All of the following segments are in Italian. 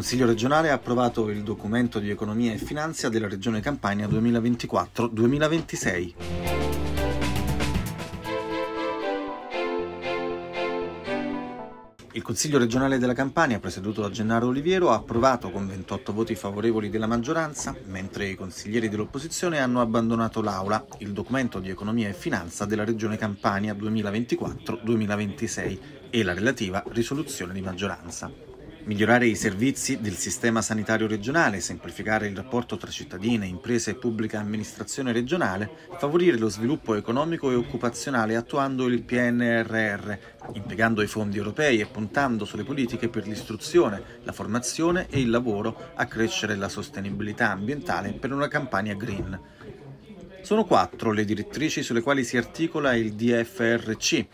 Consiglio regionale ha approvato il documento di economia e finanza della Regione Campania 2024-2026. Il Consiglio regionale della Campania, presieduto da Gennaro Oliviero, ha approvato con 28 voti favorevoli della maggioranza, mentre i consiglieri dell'opposizione hanno abbandonato l'Aula, il documento di economia e finanza della Regione Campania 2024-2026 e la relativa risoluzione di maggioranza migliorare i servizi del sistema sanitario regionale, semplificare il rapporto tra cittadine, imprese e pubblica amministrazione regionale, favorire lo sviluppo economico e occupazionale attuando il PNRR, impiegando i fondi europei e puntando sulle politiche per l'istruzione, la formazione e il lavoro a crescere la sostenibilità ambientale per una campagna green. Sono quattro le direttrici sulle quali si articola il DFRC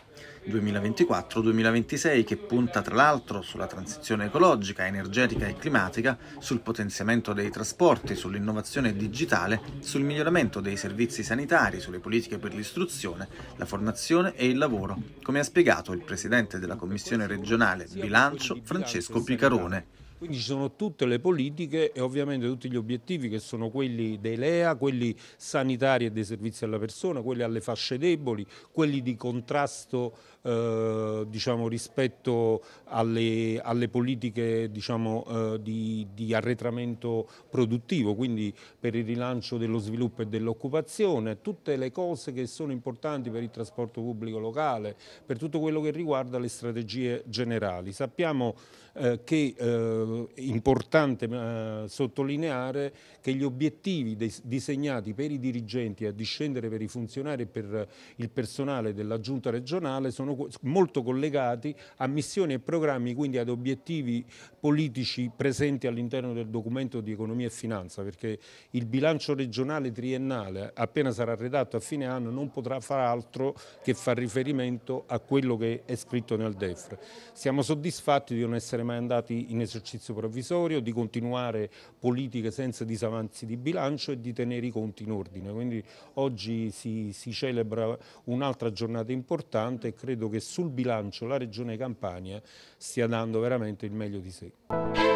2024-2026 che punta tra l'altro sulla transizione ecologica, energetica e climatica, sul potenziamento dei trasporti, sull'innovazione digitale, sul miglioramento dei servizi sanitari, sulle politiche per l'istruzione, la formazione e il lavoro, come ha spiegato il presidente della Commissione regionale Bilancio Francesco Picarone. Quindi ci sono tutte le politiche e ovviamente tutti gli obiettivi che sono quelli dei LEA, quelli sanitari e dei servizi alla persona, quelli alle fasce deboli, quelli di contrasto eh, diciamo, rispetto alle, alle politiche diciamo, eh, di, di, arretramento produttivo, quindi per il rilancio dello sviluppo e dell'occupazione, tutte le cose che sono importanti per il trasporto pubblico locale, per tutto quello che riguarda le strategie generali. Sappiamo eh, che eh, eh, importante eh, sottolineare che gli obiettivi disegnati per i dirigenti a discendere per i funzionari e per eh, il personale della giunta regionale sono molto collegati a missioni e programmi, quindi ad obiettivi politici presenti all'interno del documento di economia e finanza, perché il bilancio regionale triennale appena sarà redatto a fine anno non potrà fare altro che far riferimento a quello che è scritto nel DEF. Siamo soddisfatti di non essere mai andati in esercizio esercizio provvisorio, di continuare politiche senza disavanzi di bilancio e di tenere i conti in ordine. Quindi oggi si, si celebra un'altra giornata importante e credo che sul bilancio la Regione Campania stia dando veramente il meglio di sé.